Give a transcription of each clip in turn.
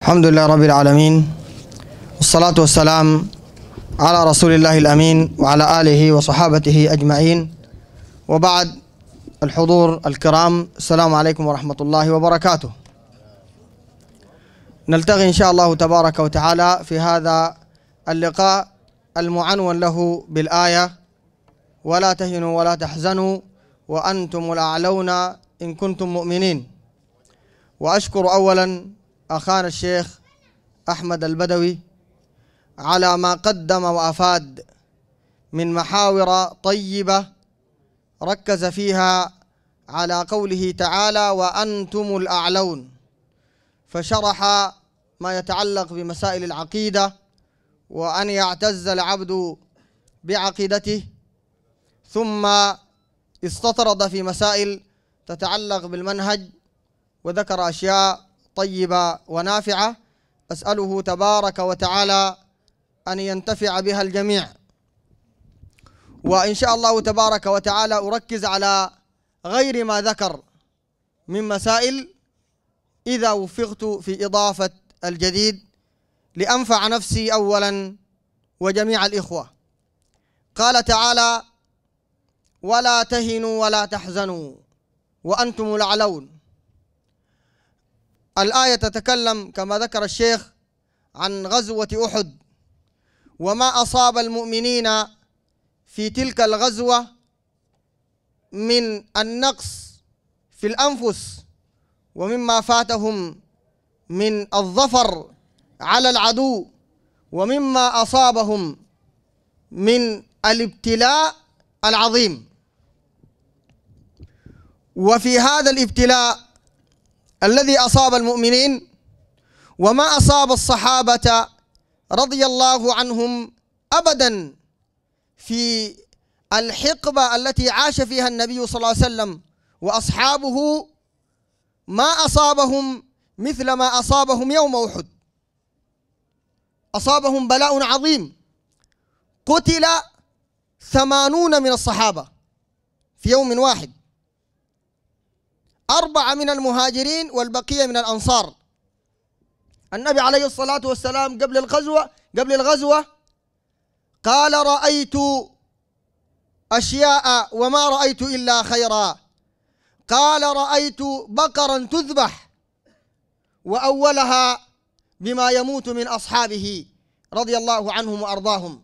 الحمد لله رب العالمين والصلاة والسلام على رسول الله الأمين وعلى آله وصحابته أجمعين وبعد الحضور الكرام السلام عليكم ورحمة الله وبركاته نلتقي إن شاء الله تبارك وتعالى في هذا اللقاء المعنون له بالآية ولا تهنوا ولا تحزنوا وأنتم الأعلون إن كنتم مؤمنين وأشكر أولا أخانا الشيخ أحمد البدوي على ما قدم وأفاد من محاور طيبة ركز فيها على قوله تعالى وأنتم الأعلون فشرح ما يتعلق بمسائل العقيدة وأن يعتز العبد بعقيدته ثم استطرد في مسائل تتعلق بالمنهج وذكر أشياء طيبة ونافعة أسأله تبارك وتعالى أن ينتفع بها الجميع وإن شاء الله تبارك وتعالى أركز على غير ما ذكر من مسائل إذا وفقت في إضافة الجديد لأنفع نفسي أولا وجميع الإخوة قال تعالى ولا تهنوا ولا تحزنوا وأنتم الأعلون الآية تتكلم كما ذكر الشيخ عن غزوة أحد وما أصاب المؤمنين في تلك الغزوة من النقص في الأنفس ومما فاتهم من الظفر على العدو ومما أصابهم من الابتلاء العظيم وفي هذا الابتلاء الذي أصاب المؤمنين وما أصاب الصحابة رضي الله عنهم أبدا في الحقبة التي عاش فيها النبي صلى الله عليه وسلم وأصحابه ما أصابهم مثل ما أصابهم يوم أحد أصابهم بلاء عظيم قتل ثمانون من الصحابة في يوم واحد أربعة من المهاجرين والبقية من الأنصار النبي عليه الصلاة والسلام قبل الغزوة قبل الغزوة قال رأيت أشياء وما رأيت إلا خيرا قال رأيت بقرا تذبح وأولها بما يموت من أصحابه رضي الله عنهم وأرضاهم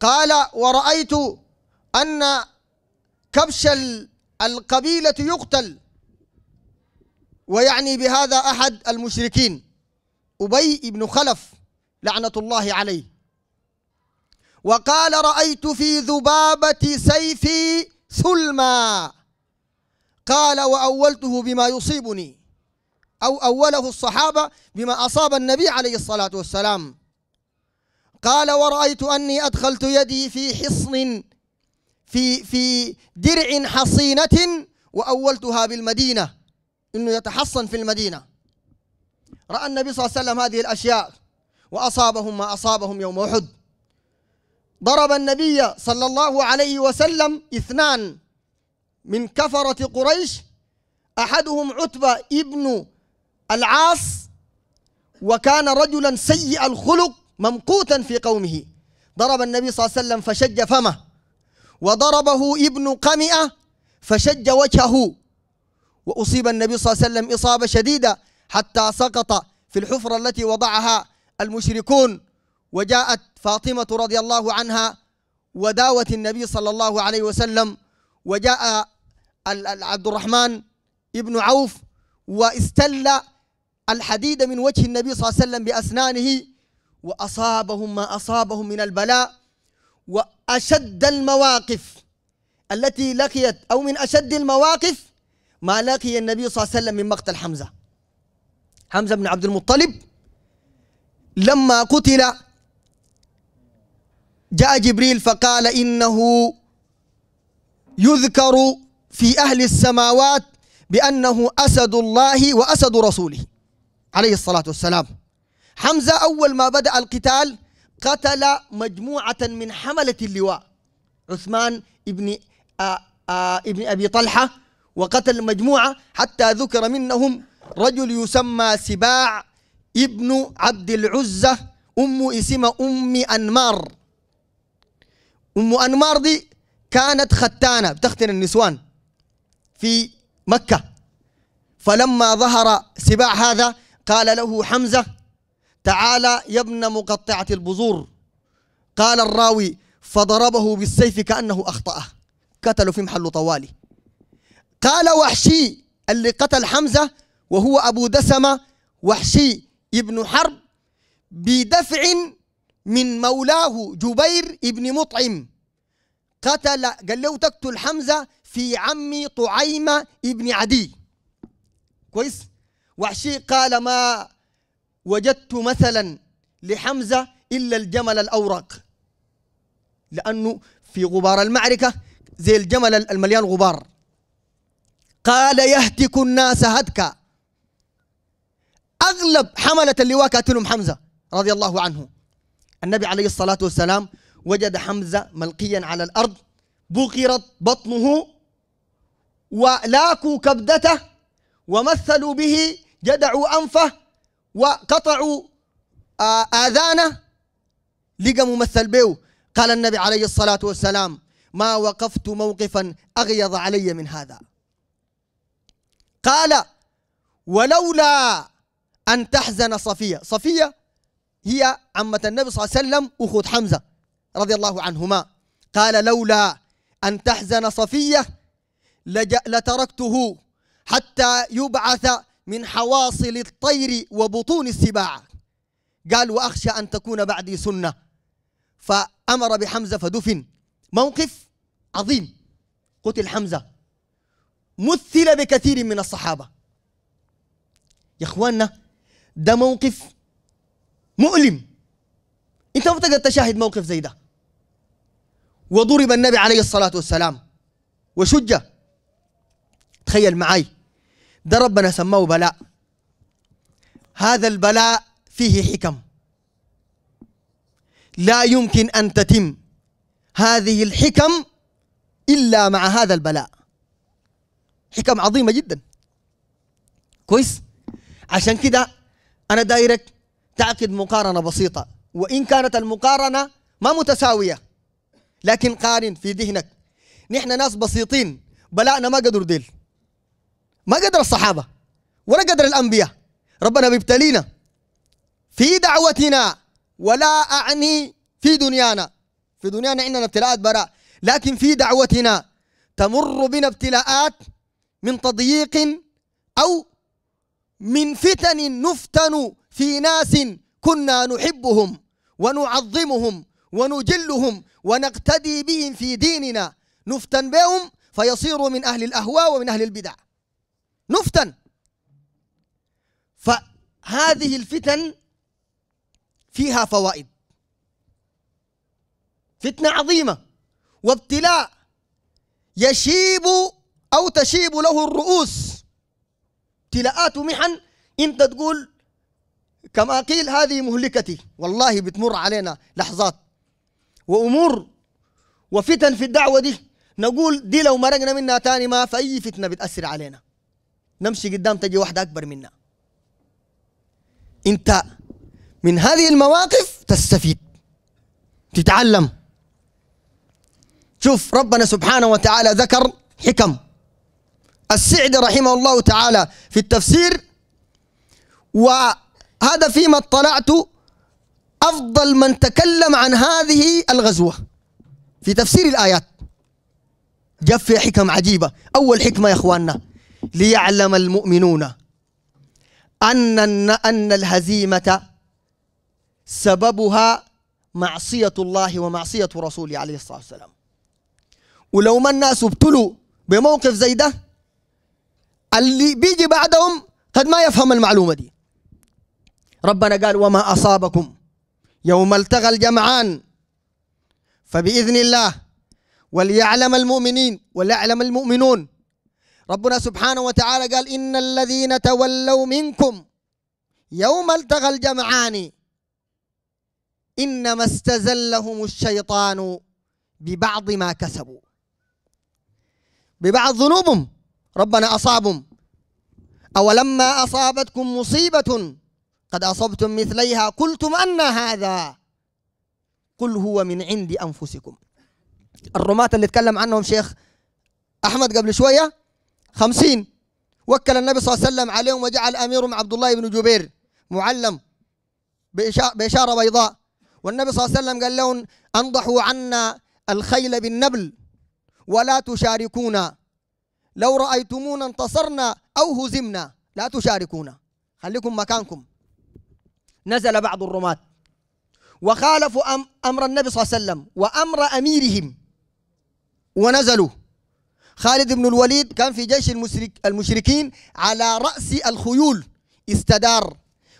قال ورأيت أن كبش القبيلة يقتل ويعني بهذا أحد المشركين أبي بن خلف لعنة الله عليه وقال رأيت في ذبابة سيفي سلما قال وأولته بما يصيبني أو أوله الصحابة بما أصاب النبي عليه الصلاة والسلام قال ورأيت أني أدخلت يدي في حصن في في درع حصينة وأولتها بالمدينة أنه يتحصن في المدينة رأى النبي صلى الله عليه وسلم هذه الأشياء وأصابهم ما أصابهم يوم أحد ضرب النبي صلى الله عليه وسلم اثنان من كفرة قريش أحدهم عتبة ابن العاص وكان رجلا سيء الخلق ممقوتا في قومه ضرب النبي صلى الله عليه وسلم فشج فمه وضربه ابن قمئة فشج وجهه وأصيب النبي صلى الله عليه وسلم إصابة شديدة حتى سقط في الحفرة التي وضعها المشركون وجاءت فاطمة رضي الله عنها وداوت النبي صلى الله عليه وسلم وجاء عبد الرحمن ابن عوف واستل الحديد من وجه النبي صلى الله عليه وسلم بأسنانه وأصابهم ما أصابهم من البلاء وأشد المواقف التي لقيت أو من أشد المواقف ما لقي النبي صلى الله عليه وسلم من مقتل حمزة حمزة بن عبد المطلب لما قتل جاء جبريل فقال إنه يذكر في أهل السماوات بأنه أسد الله وأسد رسوله عليه الصلاة والسلام حمزة أول ما بدأ القتال قتل مجموعة من حملة اللواء عثمان ابن آآ آآ ابن أبي طلحة وقتل مجموعة حتى ذكر منهم رجل يسمى سباع ابن عبد العزة أم اسم أم أنمار أم أنمار دي كانت ختانة بتختن النسوان في مكة فلما ظهر سباع هذا قال له حمزة تعالى يا ابن مقطعة البذور قال الراوي فضربه بالسيف كأنه أخطأه قتلوا في محل طوالي قال وحشي اللي قتل حمزة وهو أبو دسمة وحشي ابن حرب بدفع من مولاه جبير ابن مطعم قتل قال له تقتل حمزة في عمي طعيمة ابن عدي كويس وحشي قال ما وجدت مثلا لحمزة إلا الجمل الأوراق لأنه في غبار المعركة زي الجمل المليان غبار قال يهتك الناس هتكا أغلب حملة اللواء كاتلهم حمزة رضي الله عنه النبي عليه الصلاة والسلام وجد حمزة ملقيا على الأرض بقرت بطنه ولاكوا كبدته ومثلوا به جدعوا أنفه وقطعوا آه، آذانه لقى ممثل به قال النبي عليه الصلاة والسلام ما وقفت موقفا أغيظ علي من هذا قال ولولا أن تحزن صفية صفية هي عمة النبي صلى الله عليه وسلم أخت حمزة رضي الله عنهما قال لولا أن تحزن صفية لتركته حتى يبعث من حواصل الطير وبطون السباع قال وأخشى أن تكون بعدي سنة فأمر بحمزة فدفن موقف عظيم قتل حمزة مثل بكثير من الصحابة يا اخواننا ده موقف مؤلم انت ما بتقدر تشاهد موقف زي ده وضرب النبي عليه الصلاة والسلام وشج تخيل معي ده ربنا سماه بلاء هذا البلاء فيه حكم لا يمكن أن تتم هذه الحكم إلا مع هذا البلاء حكم عظيمه جدا كويس عشان كده انا دايرك تعقد مقارنه بسيطه وان كانت المقارنه ما متساويه لكن قارن في ذهنك نحن ناس بسيطين بلاءنا ما قدر ديل ما قدر الصحابه ولا قدر الانبياء ربنا بيبتلينا في دعوتنا ولا اعني في دنيانا في دنيانا عندنا ابتلاءات براء لكن في دعوتنا تمر بنا ابتلاءات من تضييق أو من فتن نفتن في ناس كنا نحبهم ونعظمهم ونجلهم ونقتدي بهم في ديننا نفتن بهم فيصيروا من أهل الأهواء ومن أهل البدع نفتن فهذه الفتن فيها فوائد فتنة عظيمة وابتلاء يشيب أو تشيب له الرؤوس تلاءات محن أنت تقول كما قيل هذه مهلكتي والله بتمر علينا لحظات وأمور وفتن في الدعوة دي نقول دي لو مرقنا منها تاني ما فأي فتنة بتأثر علينا نمشي قدام تجي واحدة أكبر منا أنت من هذه المواقف تستفيد تتعلم شوف ربنا سبحانه وتعالى ذكر حكم السعدي رحمه الله تعالى في التفسير وهذا فيما اطلعت أفضل من تكلم عن هذه الغزوة في تفسير الآيات جف في حكم عجيبة أول حكمة يا أخواننا ليعلم المؤمنون أن أن الهزيمة سببها معصية الله ومعصية رسوله عليه الصلاة والسلام ولو ما الناس ابتلوا بموقف زي ده اللي بيجي بعدهم قد ما يفهم المعلومة دي ربنا قال وما أصابكم يوم التغى الجمعان فبإذن الله وليعلم المؤمنين وليعلم المؤمنون ربنا سبحانه وتعالى قال إن الذين تولوا منكم يوم التغى الجمعان إنما استزلهم الشيطان ببعض ما كسبوا ببعض ذنوبهم ربنا أصابهم أولما أصابتكم مصيبة قد أصبتم مثليها قلتم أن هذا قل هو من عند أنفسكم الرماة اللي تكلم عنهم شيخ أحمد قبل شوية خمسين وكل النبي صلى الله عليه وسلم عليهم وجعل أميرهم عبد الله بن جبير معلم بإشارة بيضاء والنبي صلى الله عليه وسلم قال لهم أنضحوا عنا الخيل بالنبل ولا تشاركونا لو رأيتمونا انتصرنا أو هزمنا لا تشاركونا خليكم مكانكم نزل بعض الرماة وخالفوا أمر النبي صلى الله عليه وسلم وأمر أميرهم ونزلوا خالد بن الوليد كان في جيش المشرك المشركين على رأس الخيول استدار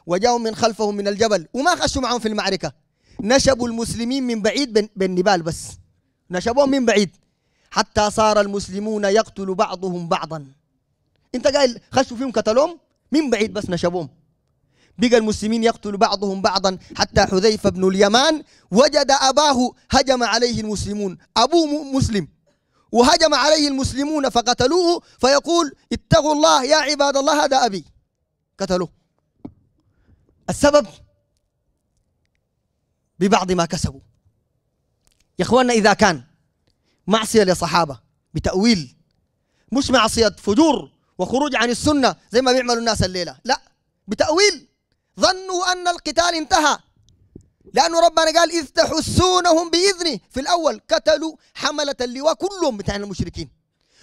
وجاءوا من خلفهم من الجبل وما خشوا معهم في المعركة نشبوا المسلمين من بعيد بالنبال بس نشبوهم من بعيد حتى صار المسلمون يقتل بعضهم بعضا انت قايل خشوا فيهم قتلهم من بعيد بس نشبهم بقى المسلمين يقتل بعضهم بعضا حتى حذيفة بن اليمان وجد أباه هجم عليه المسلمون أبوه مسلم وهجم عليه المسلمون فقتلوه فيقول اتقوا الله يا عباد الله هذا أبي قتلوه السبب ببعض ما كسبوا يا إخواننا إذا كان معصية لصحابة بتأويل مش معصية فجور وخروج عن السنة زي ما بيعملوا الناس الليلة لا بتأويل ظنوا أن القتال انتهى لأنه ربنا قال إذ تحسونهم بإذنه في الأول قتلوا حملة اللواء كلهم بتاع المشركين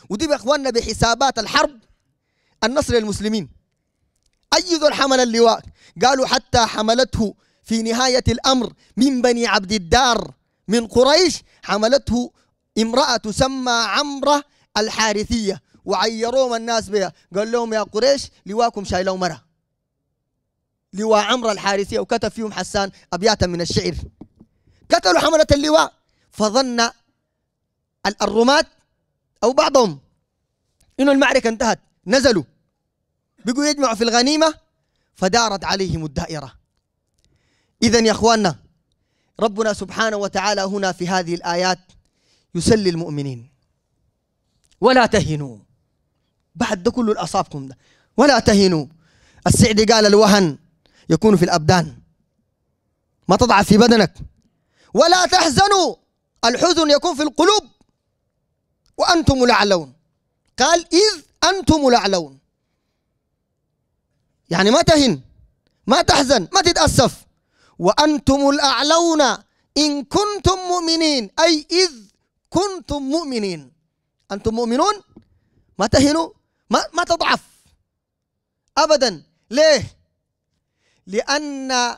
ودي بإخواننا بحسابات الحرب النصر للمسلمين أي ذو حمل اللواء قالوا حتى حملته في نهاية الأمر من بني عبد الدار من قريش حملته امرأة تسمى عمرة الحارثية وعيروهم الناس بها قال لهم يا قريش لواكم شايلوا مرة لواء عمرة الحارثية وكتب فيهم حسان أبياتا من الشعر قتلوا حملة اللواء فظن الرماة أو بعضهم إنه المعركة انتهت نزلوا بقوا يجمعوا في الغنيمة فدارت عليهم الدائرة إذا يا أخواننا ربنا سبحانه وتعالى هنا في هذه الآيات يسلي المؤمنين ولا تهنوا بعد ده كله أصابكم ده ولا تهنوا السعدي قال الوهن يكون في الأبدان ما تضعف في بدنك ولا تحزنوا الحزن يكون في القلوب وأنتم الأعلون قال إذ أنتم الأعلون يعني ما تهن ما تحزن ما تتأسف وأنتم الأعلون إن كنتم مؤمنين أي إذ كنتم مؤمنين أنتم مؤمنون ما تهنوا ما, ما تضعف أبدا ليه لأن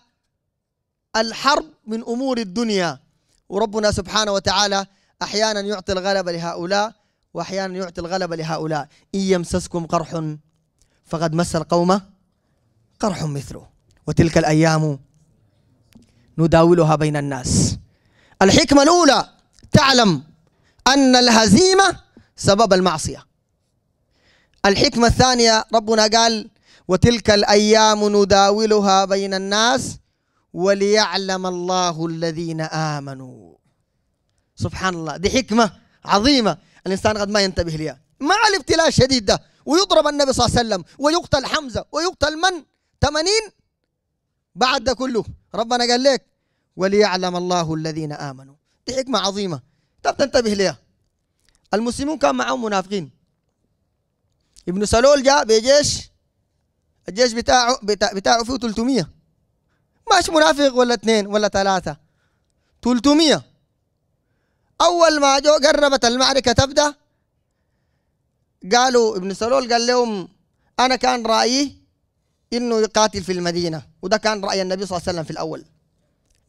الحرب من أمور الدنيا وربنا سبحانه وتعالى أحيانا يعطي الغلبة لهؤلاء وأحيانا يعطي الغلبة لهؤلاء إن يمسسكم قرح فقد مس القوم قرح مثله وتلك الأيام نداولها بين الناس الحكمة الأولى تعلم أن الهزيمة سبب المعصية الحكمة الثانية ربنا قال وتلك الأيام نداولها بين الناس وليعلم الله الذين آمنوا سبحان الله دي حكمة عظيمة الإنسان قد ما ينتبه لها مع الابتلاء الشديد ده ويضرب النبي صلى الله عليه وسلم ويقتل حمزة ويقتل من 80 بعد ده كله ربنا قال لك وليعلم الله الذين آمنوا دي حكمة عظيمة طب تنتبه ليها المسلمون كان معهم منافقين ابن سلول جاء بجيش الجيش بتاعه بتاع بتاعه فيه 300 ماش منافق ولا اثنين ولا ثلاثة 300 أول ما جو قربت المعركة تبدأ قالوا ابن سلول قال لهم أنا كان رأيي إنه يقاتل في المدينة وده كان رأي النبي صلى الله عليه وسلم في الأول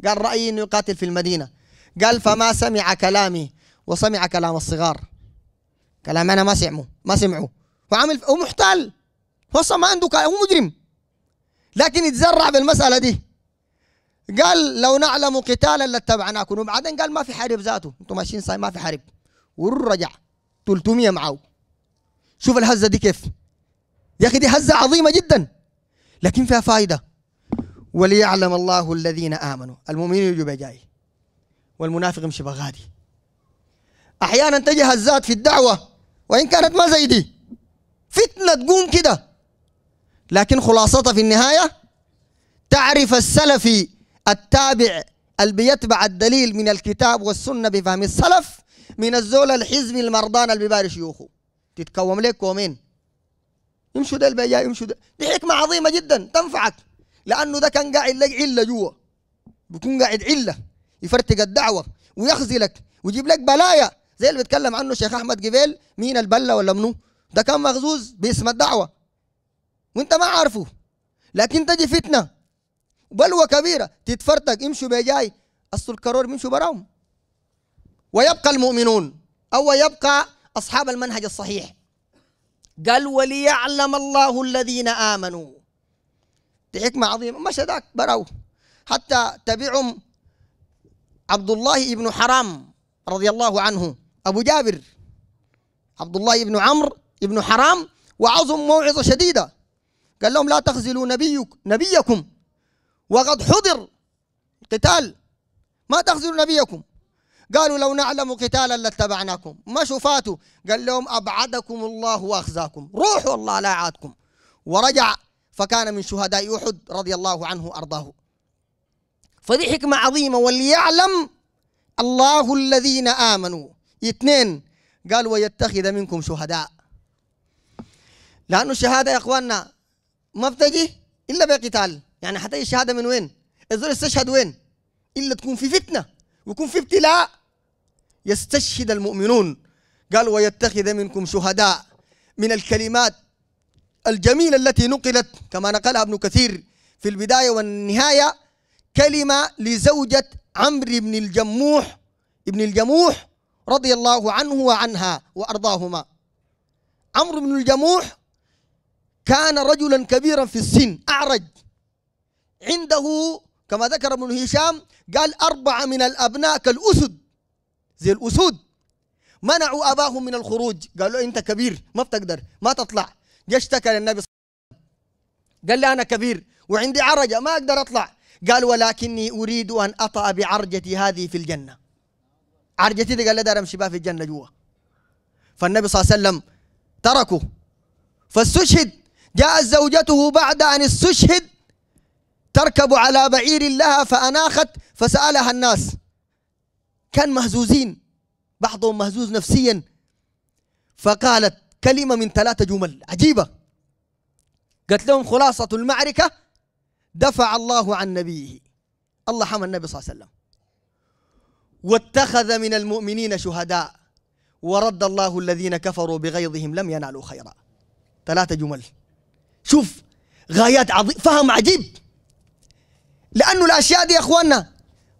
قال رأيي إنه يقاتل في المدينة قال فما سمع كلامي وسمع كلام الصغار كلام انا ما سمعه ما سمعوا هو عامل هو محتال هو اصلا ما عنده هو مجرم لكن يتزرع بالمساله دي قال لو نعلم قتالا لاتبعناكم وبعدين قال ما في حرب ذاته انتم ماشيين صايم ما في حرب ورجع 300 معه شوف الهزه دي كيف يا اخي دي هزه عظيمه جدا لكن فيها فائده وليعلم الله الذين امنوا المؤمنين يجوا جاي والمنافق يمشي بغادي احيانا تجي هزات في الدعوه وان كانت ما زي دي فتنه تقوم كده لكن خلاصتها في النهايه تعرف السلفي التابع اللي بيتبع الدليل من الكتاب والسنه بفهم السلف من الزول الحزبي المرضان اللي بيباري شيوخه تتكوم لك كومين يمشوا ده البيا يمشوا ده دي حكمه عظيمه جدا تنفعك لانه ده كان قاعد لك عله جوا بكون قاعد عله يفرتق الدعوه ويخزلك ويجيب لك بلايا زي اللي بيتكلم عنه شيخ احمد جبيل مين البله ولا منو ده كان مغزوز باسم الدعوه وانت ما عارفه لكن تجي فتنه بلوه كبيره تتفرتق يمشوا بجاي اصل الكرور يمشوا براهم ويبقى المؤمنون او يبقى اصحاب المنهج الصحيح قال وليعلم الله الذين امنوا دي حكمه عظيمه مش هداك براو حتى تبعهم عبد الله بن حرام رضي الله عنه أبو جابر عبد الله بن عمرو بن حرام وعظهم موعظة شديدة قال لهم لا تخزلوا نبيك نبيكم وقد حضر قتال ما تخزلوا نبيكم قالوا لو نعلم قتالا لاتبعناكم ما شفاتوا قال لهم أبعدكم الله وأخزاكم روحوا الله لا عادكم ورجع فكان من شهداء أحد رضي الله عنه أرضاه فدي حكمة عظيمة وليعلم الله الذين آمنوا اثنين قال ويتخذ منكم شهداء لأنه الشهادة يا إخواننا ما بتجي إلا بقتال يعني حتى الشهادة من وين الزول يستشهد وين إلا تكون في فتنة ويكون في ابتلاء يستشهد المؤمنون قال ويتخذ منكم شهداء من الكلمات الجميلة التي نقلت كما نقلها ابن كثير في البداية والنهاية كلمة لزوجة عمرو بن الجموح ابن الجموح رضي الله عنه وعنها وأرضاهما عمرو بن الجموح كان رجلا كبيرا في السن أعرج عنده كما ذكر ابن هشام قال أربعة من الأبناء كالأسد زي الأسود منعوا أباهم من الخروج قالوا أنت كبير ما بتقدر ما تطلع جا اشتكى للنبي صلى الله عليه وسلم قال لي أنا كبير وعندي عرجة ما أقدر أطلع قال ولكني أريد أن أطأ بعرجتي هذه في الجنة عرجتي دي قال لي دار أمشي بها في الجنة جوا فالنبي صلى الله عليه وسلم تركه فاستشهد جاءت زوجته بعد أن استشهد تركب على بعير لها فأناخت فسألها الناس كان مهزوزين بعضهم مهزوز نفسيا فقالت كلمة من ثلاثة جمل عجيبة قالت لهم خلاصة المعركة دفع الله عن نبيه الله حمى النبي صلى الله عليه وسلم واتخذ من المؤمنين شهداء ورد الله الذين كفروا بغيظهم لم ينالوا خيرا ثلاثة جمل شوف غايات عظيم فهم عجيب لأنه الأشياء دي يا أخواننا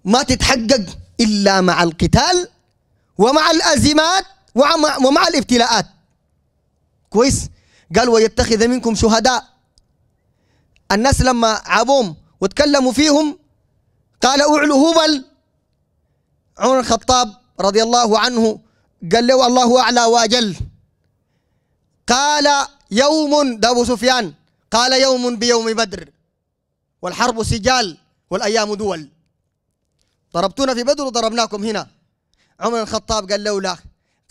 ما تتحقق إلا مع القتال ومع الأزمات ومع, ومع الابتلاءات كويس قال ويتخذ منكم شهداء الناس لما عابوهم وتكلموا فيهم قال اعلوا هبل عمر الخطاب رضي الله عنه قال له الله أعلى وأجل قال يوم ده أبو سفيان قال يوم بيوم بدر والحرب سجال والأيام دول ضربتونا في بدر وضربناكم هنا عمر الخطاب قال لولا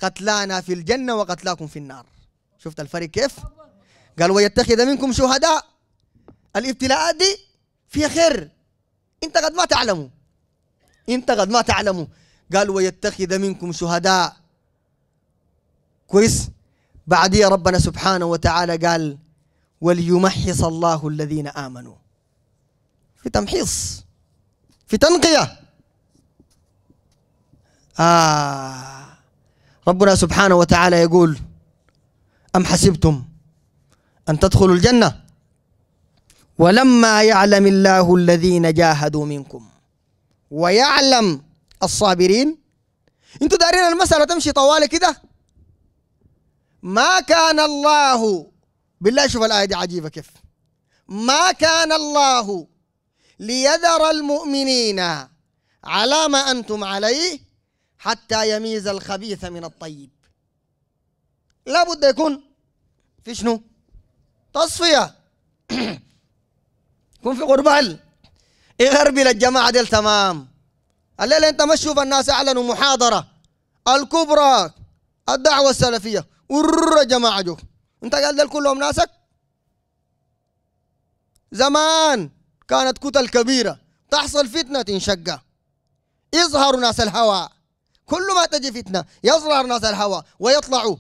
قتلانا في الجنة وقتلاكم في النار شفت الفرق كيف قال ويتخذ منكم شهداء الابتلاءات دي فيها خير انت قد ما تعلمه انت قد ما تعلمه قال ويتخذ منكم شهداء كويس بعديها ربنا سبحانه وتعالى قال وليمحص الله الذين امنوا في تمحيص في تنقيه آه ربنا سبحانه وتعالى يقول أم حسبتم أن تدخلوا الجنة ولما يعلم الله الذين جاهدوا منكم ويعلم الصابرين انتوا دارين المسألة تمشي طوال كده ما كان الله بالله شوف الآية دي عجيبة كيف ما كان الله ليذر المؤمنين على ما أنتم عليه حتى يميز الخبيث من الطيب لابد يكون في شنو تصفية كن في قرب اهل اغربل الجماعه ديل تمام الليله انت ما تشوف الناس اعلنوا محاضره الكبرى الدعوه السلفيه ور جماعه جو انت قال ده كلهم ناسك زمان كانت كتل كبيره تحصل فتنه تنشقها يظهر ناس الهوى كل ما تجي فتنة يظهر ناس الهوى ويطلعوا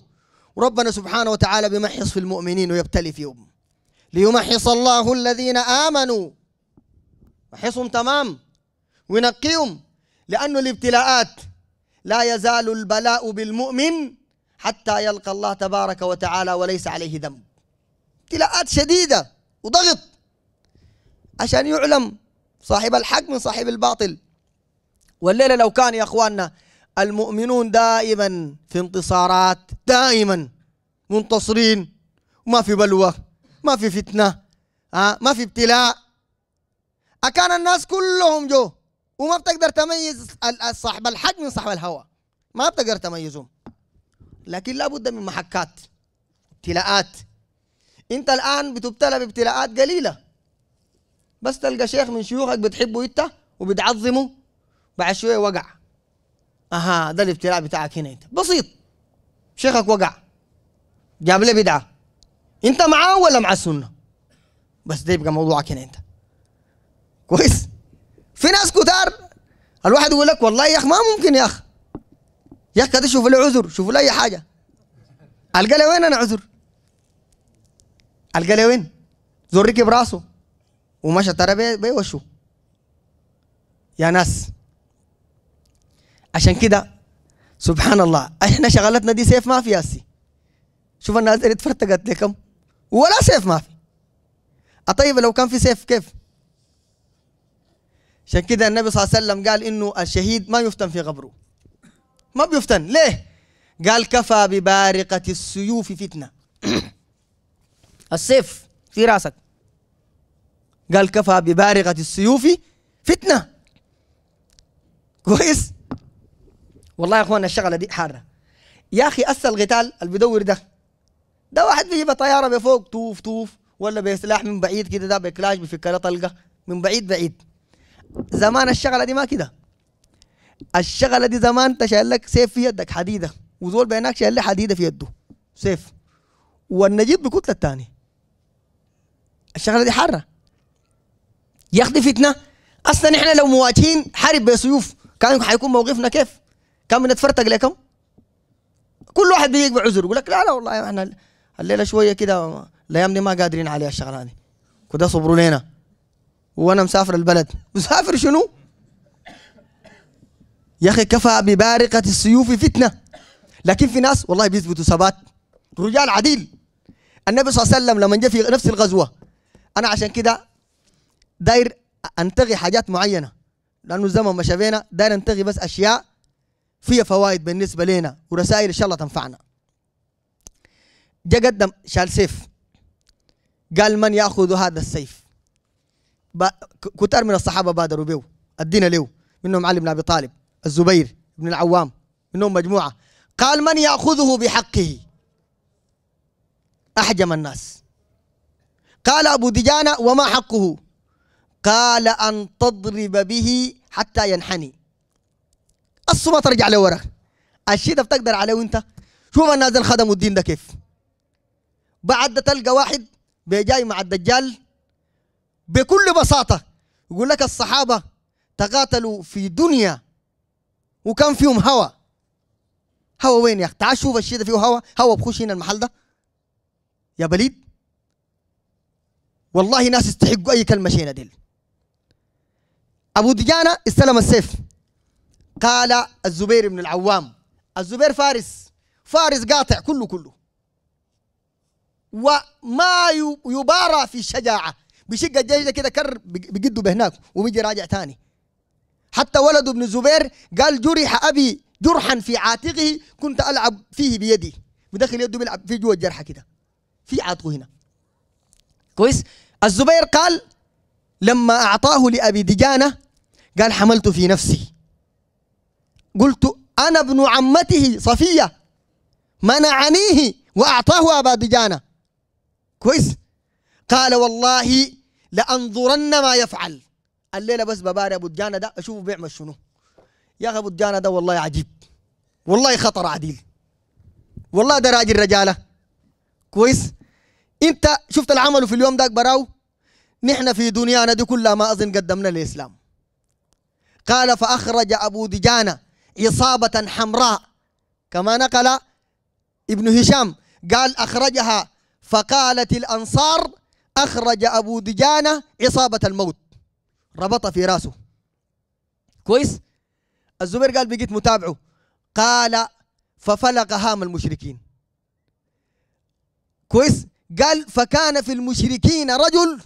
ربنا سبحانه وتعالى بمحص في المؤمنين ويبتلي فيهم ليمحص الله الذين آمنوا محصهم تمام وينقيهم لأن الابتلاءات لا يزال البلاء بالمؤمن حتى يلقى الله تبارك وتعالى وليس عليه ذنب ابتلاءات شديدة وضغط عشان يعلم صاحب الحق من صاحب الباطل والليلة لو كان يا أخواننا المؤمنون دائما في انتصارات دائما منتصرين وما في بلوه ما في فتنة ها ما في ابتلاء أكان الناس كلهم جو وما بتقدر تميز صاحب الحق من صاحب الهوى ما بتقدر تميزهم لكن لابد من محكات ابتلاءات انت الان بتبتلى بابتلاءات قليله بس تلقى شيخ من شيوخك بتحبه انت وبتعظمه بعد شويه وقع اها ده الابتلاء بتاعك هنا انت بسيط شيخك وقع جاب له بدعه انت معاه ولا مع السنه بس ده يبقى موضوعك هنا انت كويس في ناس كتار الواحد يقول لك والله يا اخ ما ممكن يا اخ يا اخ كده شوف لي عذر شوف لي اي حاجه القى لي وين انا عذر القى لي وين زور ركب راسه ومشى ترى بيوشوا يا ناس عشان كده سبحان الله احنا شغلتنا دي سيف ما في ياسي شوف الناس اللي اتفرتقت لكم ولا سيف ما في طيب لو كان في سيف كيف عشان كده النبي صلى الله عليه وسلم قال انه الشهيد ما يفتن في قبره ما بيفتن ليه قال كفى ببارقة السيوف فتنة السيف في راسك قال كفى ببارقة السيوف فتنة كويس والله يا اخوانا الشغلة دي حارة يا اخي اصل القتال اللي بيدور ده ده واحد بيجيب طياره بفوق توف توف ولا بسلاح من بعيد كده ده بكلاش بفكره طلقه من بعيد بعيد زمان الشغله دي ما كده الشغله دي زمان انت شايل لك سيف في يدك حديده وزول بينك شايل لي حديده في يده سيف والنجيب بكتله الثاني الشغله دي حاره ياخذ فتنه اصلا احنا لو مواجهين حرب بسيوف كان حيكون موقفنا كيف؟ كان بنتفرتق لكم؟ كل واحد بيجيك بعذر يقول لك لا لا والله احنا الليله شويه كده الايام دي ما قادرين عليها الشغله دي كده صبروا لينا وانا مسافر البلد مسافر شنو يا اخي كفى ببارقه السيوف فتنه لكن في ناس والله بيثبتوا ثبات رجال عديل النبي صلى الله عليه وسلم لما جاء في نفس الغزوه انا عشان كده داير انتغي حاجات معينه لانه الزمن ما شافينا داير انتغي بس اشياء فيها فوائد بالنسبه لنا ورسائل ان شاء الله تنفعنا جا قدم شال سيف قال من ياخذ هذا السيف كتار من الصحابه بادروا به الدين له منهم علي بن ابي طالب الزبير بن العوام منهم مجموعه قال من ياخذه بحقه احجم الناس قال ابو دجانه وما حقه قال ان تضرب به حتى ينحني الصمت ترجع لورا الشيء ده بتقدر عليه وانت شوف الناس خدموا الدين ده كيف بعد تلقى واحد جاي مع الدجال بكل بساطة يقول لك الصحابة تقاتلوا في دنيا وكان فيهم هوا هوا وين يا اخي تعال شوف الشيء ده فيه هوا هوا بخش هنا المحل ده يا بليد والله ناس يستحقوا اي كلمه شينا ديل ابو دجانه استلم السيف قال الزبير بن العوام الزبير فارس فارس قاطع كله كله وما يبارى في الشجاعة بشقة الجيش كده كر بجده بهناك وبيجي راجع تاني حتى ولد ابن الزبير قال جرح أبي جرحا في عاتقه كنت ألعب فيه بيدي بدخل يده بيلعب في جوه الجرحة كده في عاتقه هنا كويس الزبير قال لما أعطاه لأبي دجانة قال حملت في نفسي قلت أنا ابن عمته صفية منعنيه وأعطاه أبا دجانة كويس قال والله لانظرن ما يفعل الليله بس بباري ابو الجانه ده اشوفه بيعمل شنو يا اخي ابو الجانه ده والله عجيب والله خطر عديل والله ده راجل رجاله كويس انت شفت العمل في اليوم ده براو نحن في دنيانا دي كلها ما اظن قدمنا للاسلام قال فاخرج ابو دجانه عصابه حمراء كما نقل ابن هشام قال اخرجها فقالت الأنصار أخرج أبو دجانة عصابة الموت ربطها في راسه كويس الزبير قال بقيت متابعه قال ففلق هام المشركين كويس قال فكان في المشركين رجل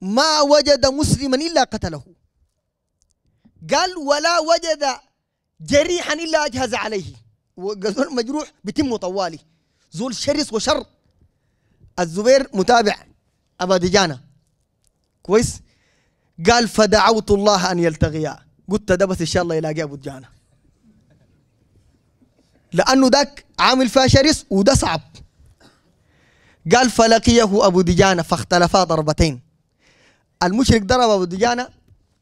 ما وجد مسلما إلا قتله قال ولا وجد جريحا إلا أجهز عليه وقال مجروح بتمه طوالي زول شرس وشر الزبير متابع أبا دجانة كويس قال فدعوت الله أن يلتقيا قلت ده بس إن شاء الله يلاقي أبو دجانة لأنه ذاك عامل فيها شرس وده صعب قال فلقيه أبو دجانة فاختلفا ضربتين المشرك ضرب أبو دجانة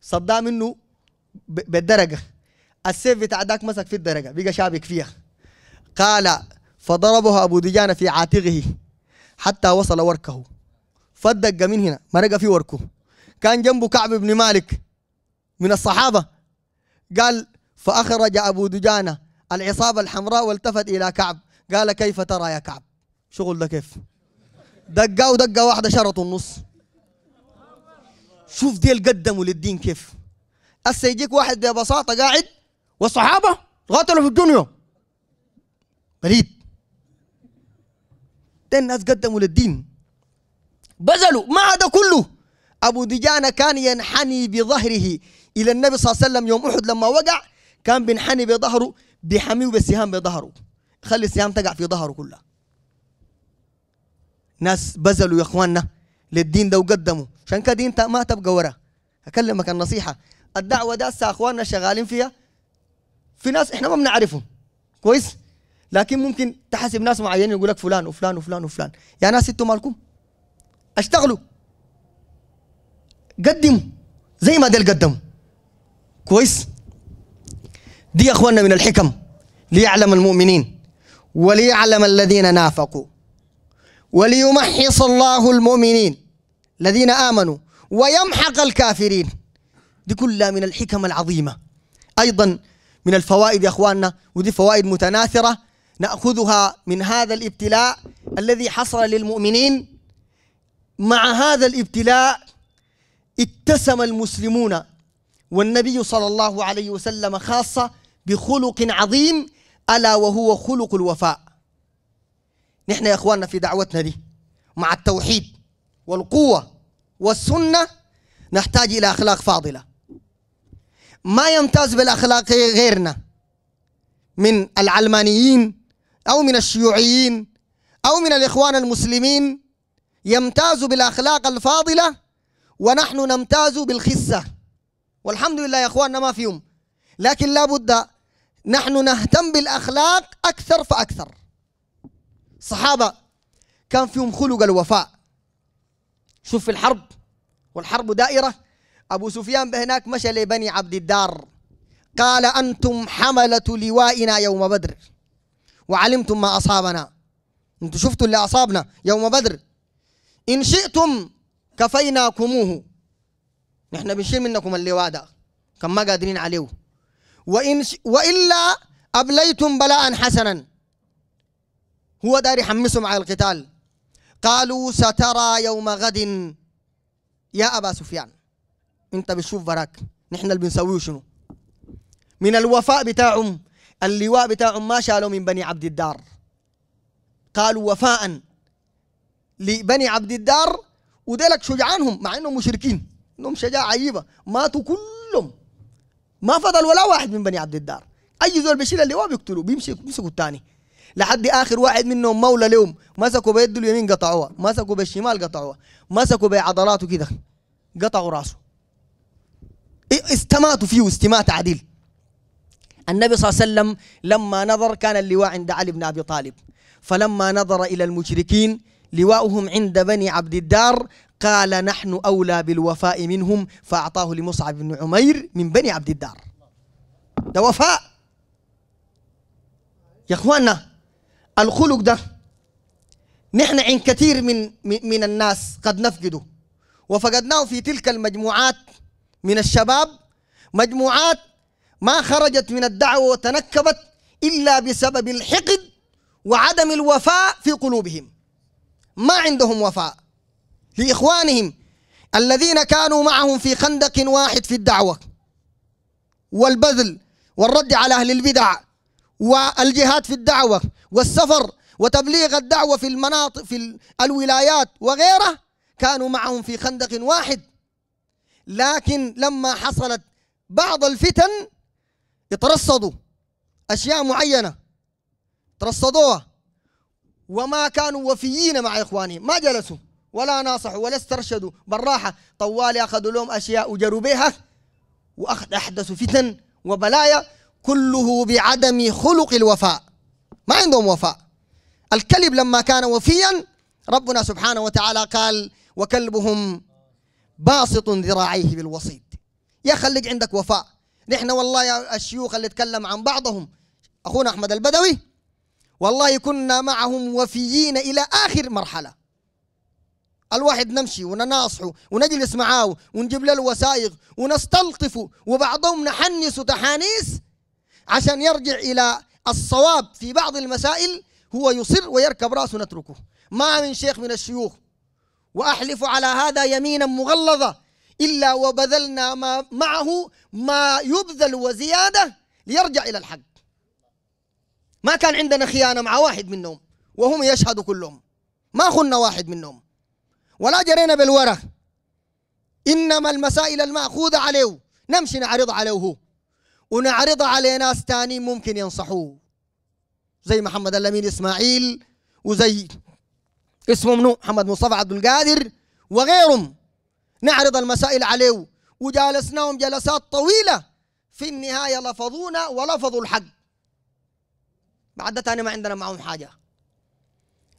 صداه منه بالدرجة السيف بتاع ذاك مسك في الدرجة بقى شابك فيها قال فضربه أبو دجانة في عاتقه حتى وصل وركه فدق من هنا ما لقى في وركه كان جنبه كعب بن مالك من الصحابة قال فأخرج أبو دجانة العصابة الحمراء والتفت إلى كعب قال كيف ترى يا كعب شغل ده كيف دقة ودقة واحدة شرطوا النص شوف ديل قدموا للدين كيف هسه يجيك واحد ببساطة قاعد والصحابة قاتلوا في الدنيا بريد ده الناس قدموا للدين بذلوا ما هذا كله أبو دجانة كان ينحني بظهره إلى النبي صلى الله عليه وسلم يوم أحد لما وقع كان بينحني بظهره بيحميه بالسهام بظهره خلي السهام تقع في ظهره كلها ناس بذلوا يا اخواننا للدين ده وقدموا عشان كده انت ما تبقى ورا اكلمك النصيحه الدعوه ده اخواننا شغالين فيها في ناس احنا ما بنعرفهم كويس لكن ممكن تحسب ناس معينين يقول لك فلان وفلان وفلان وفلان يا ناس انتوا مالكم اشتغلوا قدموا زي ما ديل قدموا كويس دي يا اخواننا من الحكم ليعلم المؤمنين وليعلم الذين نافقوا وليمحص الله المؤمنين الذين امنوا ويمحق الكافرين دي كلها من الحكم العظيمه ايضا من الفوائد يا اخواننا ودي فوائد متناثره ناخذها من هذا الابتلاء الذي حصل للمؤمنين مع هذا الابتلاء اتسم المسلمون والنبي صلى الله عليه وسلم خاصه بخلق عظيم الا وهو خلق الوفاء نحن يا اخواننا في دعوتنا دي مع التوحيد والقوه والسنه نحتاج الى اخلاق فاضله ما يمتاز بالاخلاق غيرنا من العلمانيين أو من الشيوعيين أو من الإخوان المسلمين يمتاز بالأخلاق الفاضلة ونحن نمتاز بالخسة والحمد لله يا أخواننا ما فيهم لكن لابد نحن نهتم بالأخلاق أكثر فأكثر الصحابة كان فيهم خلق الوفاء شوف في الحرب والحرب دائرة أبو سفيان بهناك مشى لبني عبد الدار قال أنتم حملة لوائنا يوم بدر وعلمتم ما أصابنا أنتم شفتوا اللي أصابنا يوم بدر إن شئتم كفيناكموه نحن بنشيل منكم اللواء ده كم ما قادرين عليه وإن ش... وإلا أبليتم بلاء حسنا هو داري يحمسهم على القتال قالوا سترى يوم غد يا أبا سفيان أنت بتشوف براك نحن اللي بنسويه شنو من الوفاء بتاعهم اللواء بتاعهم ما شالوه من بني عبد الدار قالوا وفاء لبني عبد الدار وذلك شجعانهم مع انهم مشركين انهم شجاعه عجيبه ماتوا كلهم ما فضل ولا واحد من بني عبد الدار اي زول بيشيل اللواء بيقتلوا بيمشي بيمسكوا الثاني لحد اخر واحد منهم مولى لهم مسكوا بيده اليمين قطعوها مسكوا بالشمال قطعوها مسكوا بعضلاته كده قطعوا راسه استماتوا فيه استمات عديل النبي صلى الله عليه وسلم لما نظر كان اللواء عند علي بن ابي طالب فلما نظر الى المشركين لواؤهم عند بني عبد الدار قال نحن اولى بالوفاء منهم فاعطاه لمصعب بن عمير من بني عبد الدار ده وفاء يا اخواننا الخلق ده نحن عند كثير من من الناس قد نفقده وفقدناه في تلك المجموعات من الشباب مجموعات ما خرجت من الدعوة وتنكبت إلا بسبب الحقد وعدم الوفاء في قلوبهم ما عندهم وفاء لإخوانهم الذين كانوا معهم في خندق واحد في الدعوة والبذل والرد على أهل البدع والجهاد في الدعوة والسفر وتبليغ الدعوة في المناطق في الولايات وغيره كانوا معهم في خندق واحد لكن لما حصلت بعض الفتن يترصدوا أشياء معينة ترصدوها وما كانوا وفيين مع إخوانهم ما جلسوا ولا ناصحوا ولا استرشدوا بالراحة طوال أخذوا لهم أشياء وجروا بها وأحدثوا فتن وبلايا كله بعدم خلق الوفاء ما عندهم وفاء الكلب لما كان وفيا ربنا سبحانه وتعالى قال وكلبهم باسط ذراعيه بالوسيط يا خليك عندك وفاء نحن والله يا الشيوخ اللي اتكلم عن بعضهم اخونا احمد البدوي والله كنا معهم وفيين الى اخر مرحله الواحد نمشي ونناصحه ونجلس معاه ونجيب له الوسائغ ونستلطفه وبعضهم نحنسه تحانيس عشان يرجع الى الصواب في بعض المسائل هو يصر ويركب راسه نتركه ما من شيخ من الشيوخ واحلف على هذا يمينا مغلظه إلا وبذلنا ما معه ما يبذل وزيادة ليرجع إلى الحق ما كان عندنا خيانة مع واحد منهم وهم يشهدوا كلهم ما خنا واحد منهم ولا جرينا بالورق إنما المسائل المأخوذة عليه نمشي نعرض عليه ونعرض عليه ناس تاني ممكن ينصحوه زي محمد الأمين إسماعيل وزي اسمه منو محمد مصطفى عبد القادر وغيرهم نعرض المسائل عليه وجالسناهم جلسات طويلة في النهاية لفظونا ولفظوا الحق بعد تاني ما عندنا معهم حاجة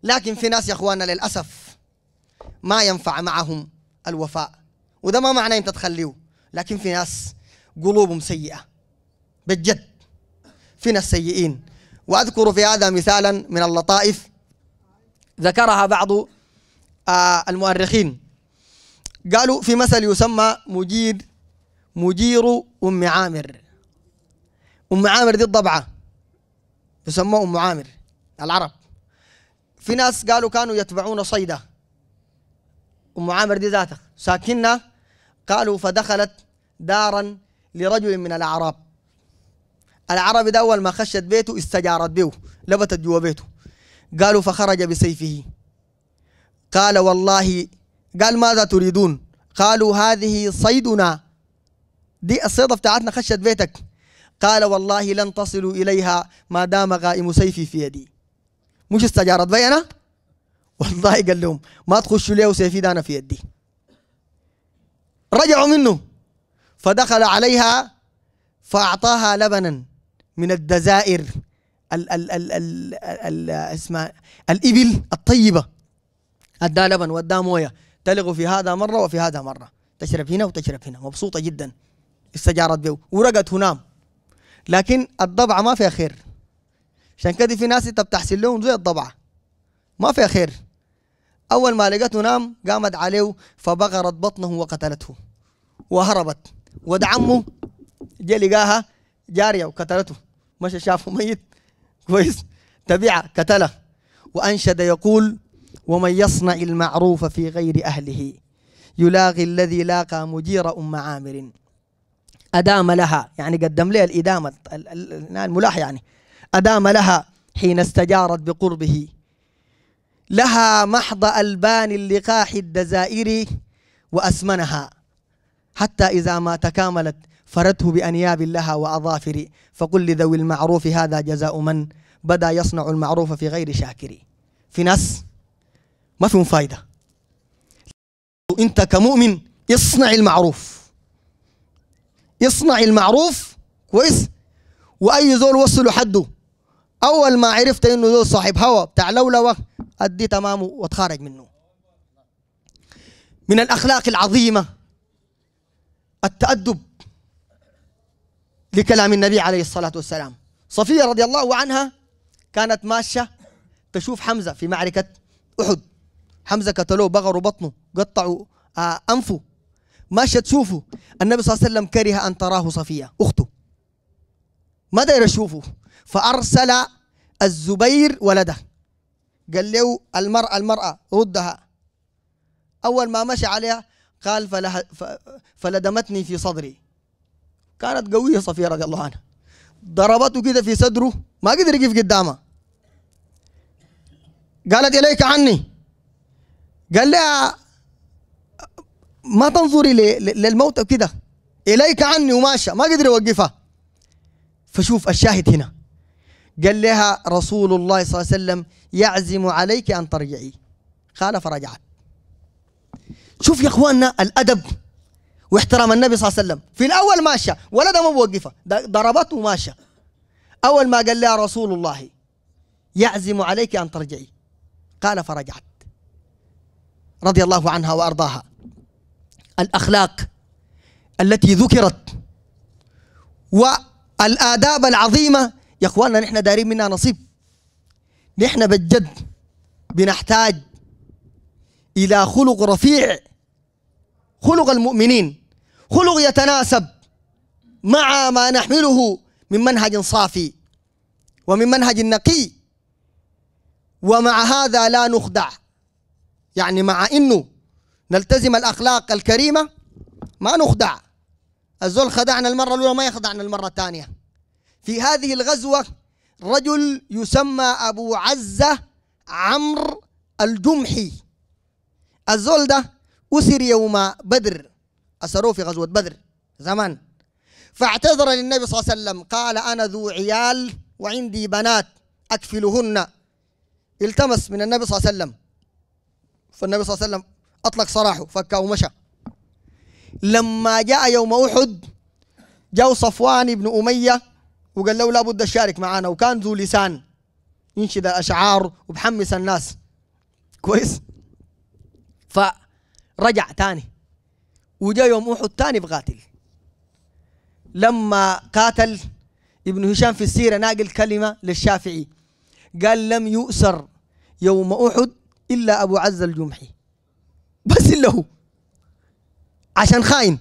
لكن في ناس يا اخواننا للأسف ما ينفع معهم الوفاء وده ما معناه انت تخليه لكن في ناس قلوبهم سيئة بالجد في ناس سيئين وأذكر في هذا مثالا من اللطائف ذكرها بعض آه، المؤرخين قالوا في مثل يسمى مجير مجير أم عامر أم عامر دي الضبعة يسمى أم عامر العرب في ناس قالوا كانوا يتبعون صيدة أم عامر دي ذاتها ساكنة قالوا فدخلت دارا لرجل من الأعراب العربي ده أول ما خشت بيته استجارت به لبتت جوا بيته قالوا فخرج بسيفه قال والله قال ماذا تريدون قالوا هذه صيدنا دي الصيدة بتاعتنا خشت بيتك قال والله لن تصلوا إليها ما دام غائم سيفي في يدي مش استجارت بي أنا والله قال لهم ما تخشوا لي وسيفي ده أنا في يدي رجعوا منه فدخل عليها فأعطاها لبنا من الدزائر ال ال ال ال ال اسمها الإبل الطيبة اداه لبن واداه مويه تلغوا في هذا مرة وفي هذا مرة تشرب هنا وتشرب هنا مبسوطة جدا استجارت به ورقت هنام لكن الضبعة ما فيها خير عشان كده في ناس انت بتحسن لهم زي الضبعة ما فيها خير أول ما لقته نام قامت عليه فبغرت بطنه وقتلته وهربت ود عمه جا لقاها جارية وقتلته مشى شافه ميت كويس تبيعه قتله وأنشد يقول ومن يصنع المعروف في غير أهله يلاغي الذي لاقى مدير أم عامر أدام لها يعني قدم لها الإدامة الملاح يعني أدام لها حين استجارت بقربه لها محض ألبان اللقاح الدزائري وأسمنها حتى إذا ما تكاملت فرته بأنياب لها وأظافر فقل لذوي المعروف هذا جزاء من بدا يصنع المعروف في غير شاكر في ناس ما فيهم فايدة أنت كمؤمن اصنع المعروف اصنع المعروف كويس وأي زول وصلوا حده أول ما عرفت إنه زول صاحب هوا بتاع لولوة أدي تمامه واتخرج منه من الأخلاق العظيمة التأدب لكلام النبي عليه الصلاة والسلام صفية رضي الله عنها كانت ماشية تشوف حمزة في معركة أحد حمزه قتلوه بغروا بطنه قطعوا آه، انفه ماشيه تشوفه النبي صلى الله عليه وسلم كره ان تراه صفيه اخته ما داير اشوفه فارسل الزبير ولده قال له المراه المراه ردها اول ما مشى عليها قال فلها فلدمتني في صدري كانت قويه صفيه رضي الله عنها ضربته كده في صدره ما قدر يقف قدامها قالت إليك عني قال لها ما تنظري للموت كده اليك عني وماشى ما قدر يوقفها فشوف الشاهد هنا قال لها رسول الله صلى الله عليه وسلم يعزم عليك ان ترجعي قال فرجعت شوف يا اخواننا الادب واحترام النبي صلى الله عليه وسلم في الاول ماشى ولدها ما موقفه ضربته وماشى اول ما قال لها رسول الله يعزم عليك ان ترجعي قال فرجعت رضي الله عنها وارضاها الاخلاق التي ذكرت والاداب العظيمه يا اخواننا نحن دارين منها نصيب نحن بجد بنحتاج الى خلق رفيع خلق المؤمنين خلق يتناسب مع ما نحمله من منهج صافي ومن منهج نقي ومع هذا لا نخدع يعني مع انه نلتزم الاخلاق الكريمه ما نخدع الزول خدعنا المره الاولى ما يخدعنا المره الثانيه في هذه الغزوه رجل يسمى ابو عزه عمرو الجمحي الزول ده اسر يوم بدر اسروه في غزوه بدر زمان فاعتذر للنبي صلى الله عليه وسلم قال انا ذو عيال وعندي بنات اكفلهن التمس من النبي صلى الله عليه وسلم فالنبي صلى الله عليه وسلم أطلق سراحه فكه ومشى لما جاء يوم أحد جاء صفوان بن أمية وقال له لابد تشارك معانا وكان ذو لسان ينشد الأشعار وبحمس الناس كويس فرجع تاني وجاء يوم أحد تاني بقاتل لما قاتل ابن هشام في السيرة ناقل كلمة للشافعي قال لم يؤسر يوم أحد إلا أبو عز الجمحي بس إلا هو عشان خاين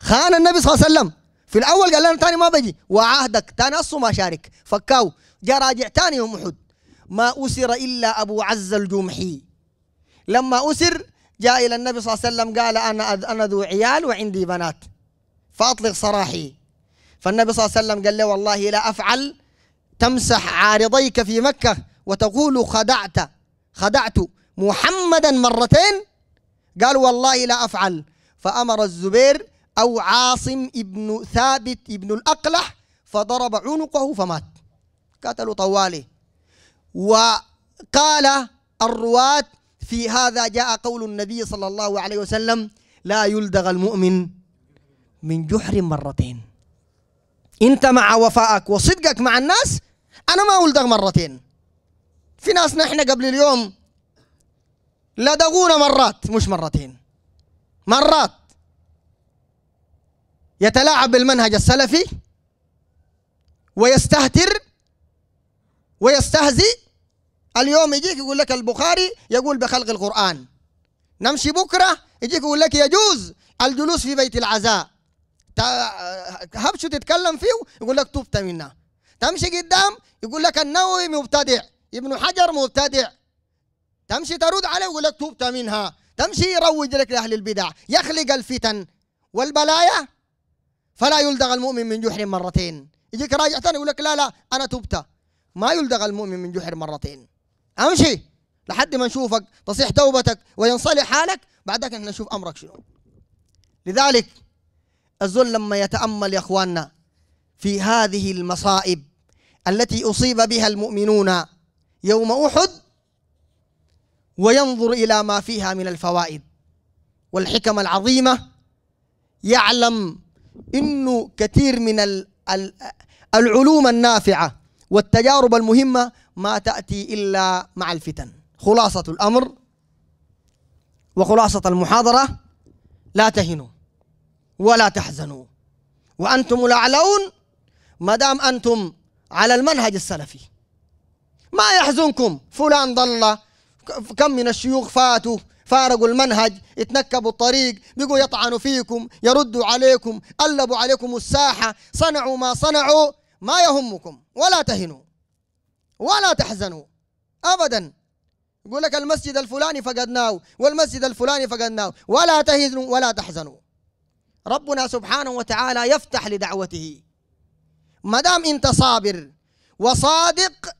خان النبي صلى الله عليه وسلم في الأول قال لنا تاني ما بجي وعهدك تاني أصو ما شارك فكاو جا راجع تاني يوم أحد ما أسر إلا أبو عز الجمحي لما أسر جاء إلى النبي صلى الله عليه وسلم قال أنا أنا ذو عيال وعندي بنات فأطلق سراحي فالنبي صلى الله عليه وسلم قال له والله لا أفعل تمسح عارضيك في مكة وتقول خدعت خدعت محمدا مرتين قال والله لا أفعل فأمر الزبير أو عاصم ابن ثابت ابن الأقلح فضرب عنقه فمات قتلوا طوالي وقال الرواة في هذا جاء قول النبي صلى الله عليه وسلم لا يلدغ المؤمن من جحر مرتين انت مع وفائك وصدقك مع الناس انا ما ولدغ مرتين في ناس نحن قبل اليوم لدغونا مرات مش مرتين مرات يتلاعب بالمنهج السلفي ويستهتر ويستهزئ اليوم يجيك يقول لك البخاري يقول بخلق القرآن نمشي بكرة يجيك يقول لك يجوز الجلوس في بيت العزاء هبشو تتكلم فيه يقول لك تبت منه تمشي قدام يقول لك النووي مبتدع ابن حجر مبتدع تمشي ترد عليه ويقول لك تبت منها تمشي يروج لك لأهل البدع يخلق الفتن والبلايا فلا يلدغ المؤمن من جحر مرتين يجيك راجع ثاني يقول لك لا لا أنا تبت ما يلدغ المؤمن من جحر مرتين أمشي لحد ما نشوفك تصيح توبتك وينصلح حالك بعدك احنا نشوف أمرك شنو لذلك الزل لما يتأمل يا أخواننا في هذه المصائب التي أصيب بها المؤمنون يوم أحد وينظر إلى ما فيها من الفوائد والحكم العظيمة يعلم إنه كثير من العلوم النافعة والتجارب المهمة ما تأتي إلا مع الفتن خلاصة الأمر وخلاصة المحاضرة لا تهنوا ولا تحزنوا وأنتم الأعلون ما دام أنتم على المنهج السلفي ما يحزنكم فلان ضل كم من الشيوخ فاتوا فارقوا المنهج اتنكبوا الطريق بقوا يطعنوا فيكم يردوا عليكم قلبوا عليكم الساحة صنعوا ما صنعوا ما يهمكم ولا تهنوا ولا تحزنوا أبدا يقول لك المسجد الفلاني فقدناه والمسجد الفلاني فقدناه ولا تهزنوا ولا تحزنوا ربنا سبحانه وتعالى يفتح لدعوته ما دام انت صابر وصادق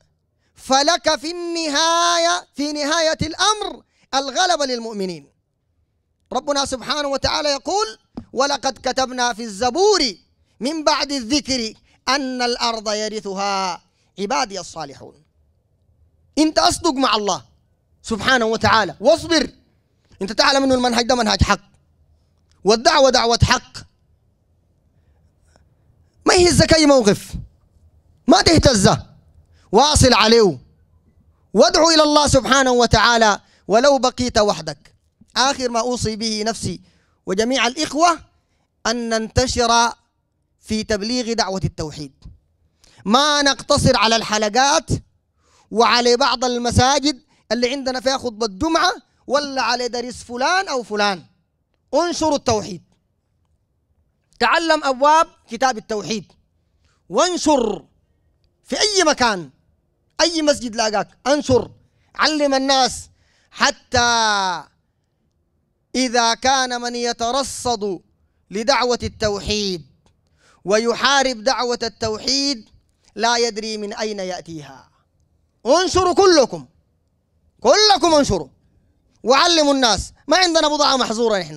فلك في النهاية في نهاية الأمر الغلبة للمؤمنين ربنا سبحانه وتعالى يقول ولقد كتبنا في الزبور من بعد الذكر أن الأرض يرثها عبادي الصالحون أنت أصدق مع الله سبحانه وتعالى واصبر أنت تعلم أن المنهج ده منهج حق والدعوة دعوة حق ما يهزك أي موقف ما تهتزه واصل عليه وادعو إلى الله سبحانه وتعالى ولو بقيت وحدك آخر ما أوصي به نفسي وجميع الإخوة أن ننتشر في تبليغ دعوة التوحيد ما نقتصر على الحلقات وعلى بعض المساجد اللي عندنا فيها خطبة جمعة ولا على درس فلان أو فلان انشروا التوحيد تعلم أبواب كتاب التوحيد وانشر في أي مكان اي مسجد لاقاك انشر علم الناس حتى اذا كان من يترصد لدعوه التوحيد ويحارب دعوه التوحيد لا يدري من اين ياتيها انشروا كلكم كلكم انشروا وعلموا الناس ما عندنا بضاعه محظوره نحن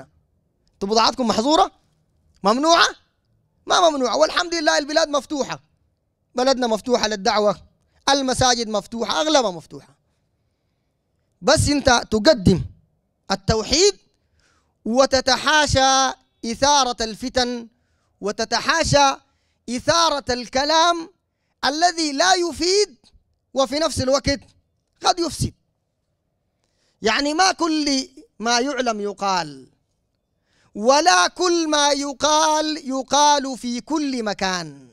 انتم بضاعتكم محظوره ممنوعه ما ممنوعه والحمد لله البلاد مفتوحه بلدنا مفتوحه للدعوه المساجد مفتوحة أغلبها مفتوحة بس أنت تقدم التوحيد وتتحاشى إثارة الفتن وتتحاشى إثارة الكلام الذي لا يفيد وفي نفس الوقت قد يفسد يعني ما كل ما يعلم يقال ولا كل ما يقال يقال في كل مكان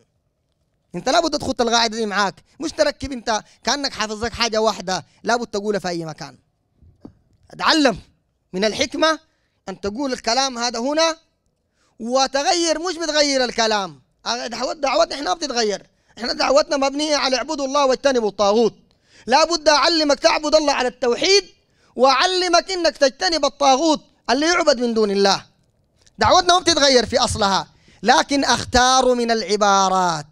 انت لابد تخط القاعده دي معاك مش تركب انت كانك حافظ لك حاجه واحده لابد تقولها في اي مكان اتعلم من الحكمه ان تقول الكلام هذا هنا وتغير مش بتغير الكلام دعوتنا احنا بتتغير احنا دعوتنا مبنيه على اعبدوا الله واجتنبوا الطاغوت لابد اعلمك تعبد الله على التوحيد واعلمك انك تجتنب الطاغوت اللي يعبد من دون الله دعوتنا ما بتتغير في اصلها لكن اختار من العبارات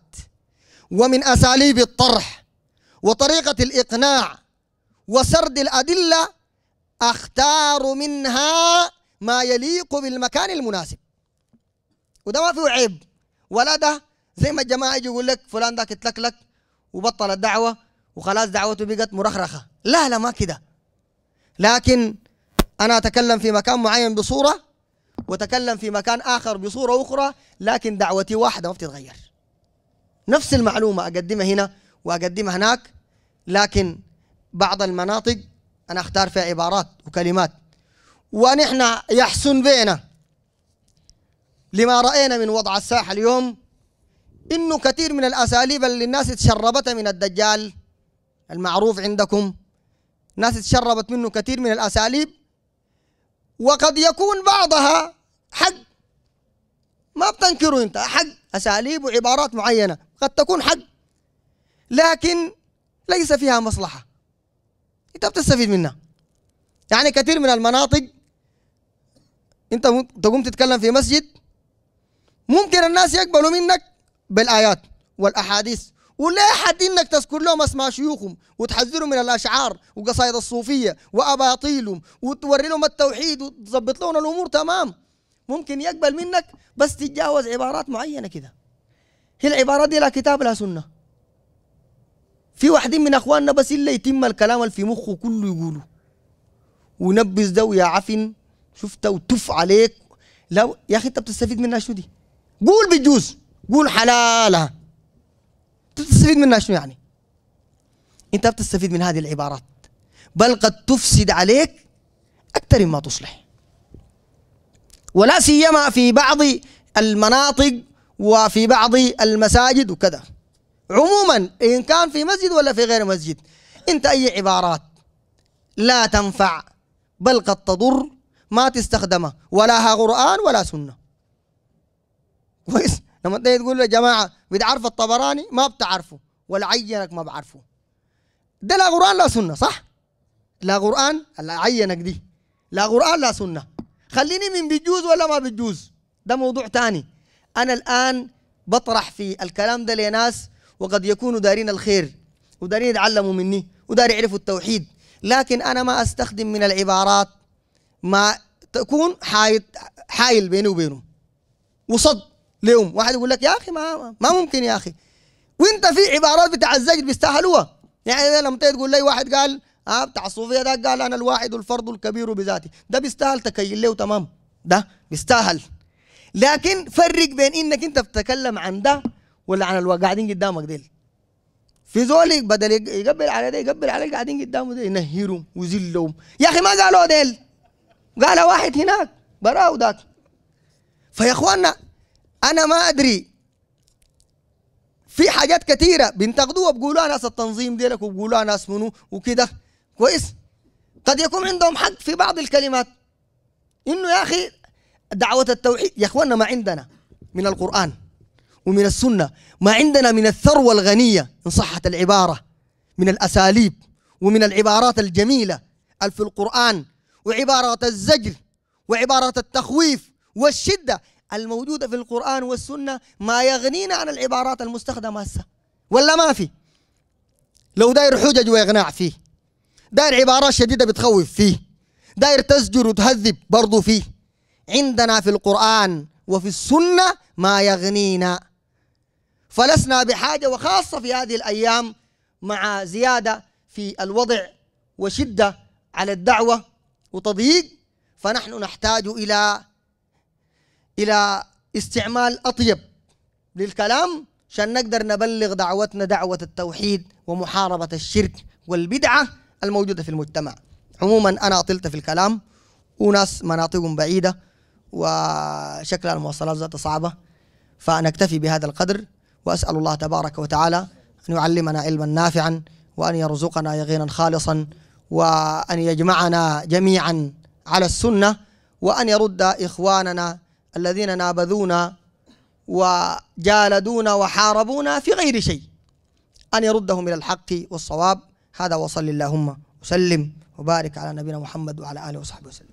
ومن أساليب الطرح وطريقة الإقناع وسرد الأدلة أختار منها ما يليق بالمكان المناسب وده ما فيه عيب ولا ده زي ما الجماعة يجي يقول لك فلان ده اتلكلك وبطل الدعوة وخلاص دعوته بقت مرخرخة لا لا ما كده لكن أنا أتكلم في مكان معين بصورة وتكلم في مكان آخر بصورة أخرى لكن دعوتي واحدة ما بتتغير نفس المعلومة أقدمها هنا وأقدمها هناك لكن بعض المناطق أنا أختار فيها عبارات وكلمات ونحن يحسن بينا لما رأينا من وضع الساحة اليوم إنه كثير من الأساليب اللي الناس تشربتها من الدجال المعروف عندكم ناس تشربت منه كثير من الأساليب وقد يكون بعضها حق ما بتنكره انت حق اساليب وعبارات معينه قد تكون حق لكن ليس فيها مصلحة أنت بتستفيد منها يعني كثير من المناطق أنت تقوم تتكلم في مسجد ممكن الناس يقبلوا منك بالآيات والأحاديث ولا حد انك تذكر لهم اسماء شيوخهم وتحذرهم من الاشعار وقصائد الصوفيه واباطيلهم وتوري لهم التوحيد وتظبط لهم الامور تمام ممكن يقبل منك بس تتجاوز عبارات معينه كده هي العبارات دي لا كتاب لا سنه في واحدين من اخواننا بس الا يتم الكلام اللي في مخه كله يقوله ونبز ده ويا عفن شفته وتف عليك لا يا اخي انت بتستفيد منها شو دي قول بجوز قول حلالها بتستفيد منها شنو يعني انت بتستفيد من هذه العبارات بل قد تفسد عليك اكثر مما تصلح ولا سيما في بعض المناطق وفي بعض المساجد وكذا عموما إن كان في مسجد ولا في غير مسجد أنت أي عبارات لا تنفع بل قد تضر ما تستخدمها ها قرآن ولا سنة كويس لما انت تقول يا جماعة بتعرف الطبراني ما بتعرفه ولا عينك ما بعرفه ده لا قرآن لا سنة صح؟ لا قرآن لا عينك دي لا قرآن لا سنة خليني من بيجوز ولا ما بيجوز ده موضوع تاني أنا الآن بطرح في الكلام ده لناس وقد يكونوا دارين الخير ودارين يتعلموا مني ودار يعرفوا التوحيد لكن أنا ما أستخدم من العبارات ما تكون حايل, حايل بيني وبينهم وصد لهم واحد يقول لك يا أخي ما, ما ممكن يا أخي وانت في عبارات بتاع الزجر بيستاهلوها يعني لما تقول لي واحد قال اه بتاع الصوفيه ده قال انا الواحد الفرد الكبير بذاتي ده بيستاهل تكيل له تمام ده بيستاهل لكن فرق بين انك انت بتتكلم عن ده ولا عن اللي قاعدين قدامك ديل في زول بدل يقبل على ده يقبل على قاعدين قدامه ده ينهرهم ويذلهم يا اخي ما قالوا ديل قال واحد هناك براه ذاك فيا اخوانا انا ما ادري في حاجات كثيره بينتقدوها بقولوها ناس التنظيم ديلك وبيقولوها ناس منو وكده كويس قد يكون عندهم حق في بعض الكلمات انه يا اخي دعوة التوحيد يا اخواننا ما عندنا من القرآن ومن السنة ما عندنا من الثروة الغنية إن صحت العبارة من الأساليب ومن العبارات الجميلة في القرآن وعبارات الزجر وعبارات التخويف والشدة الموجودة في القرآن والسنة ما يغنينا عن العبارات المستخدمة هسه ولا ما في لو داير حجج وإقناع فيه داير عبارات شديدة بتخوف فيه داير تزجر وتهذب برضه فيه عندنا في القرآن وفي السنة ما يغنينا فلسنا بحاجة وخاصة في هذه الأيام مع زيادة في الوضع وشدة على الدعوة وتضييق فنحن نحتاج إلى إلى استعمال أطيب للكلام عشان نقدر نبلغ دعوتنا دعوة التوحيد ومحاربة الشرك والبدعة الموجودة في المجتمع عموما أنا أطلت في الكلام وناس مناطقهم بعيدة وشكل المواصلات ذات صعبة فنكتفي بهذا القدر وأسأل الله تبارك وتعالى أن يعلمنا علما نافعا وأن يرزقنا يقينا خالصا وأن يجمعنا جميعا على السنة وأن يرد إخواننا الذين نابذونا وجالدونا وحاربونا في غير شيء أن يردهم إلى الحق والصواب هذا وصل اللهم وسلم وبارك على نبينا محمد وعلى آله وصحبه وسلم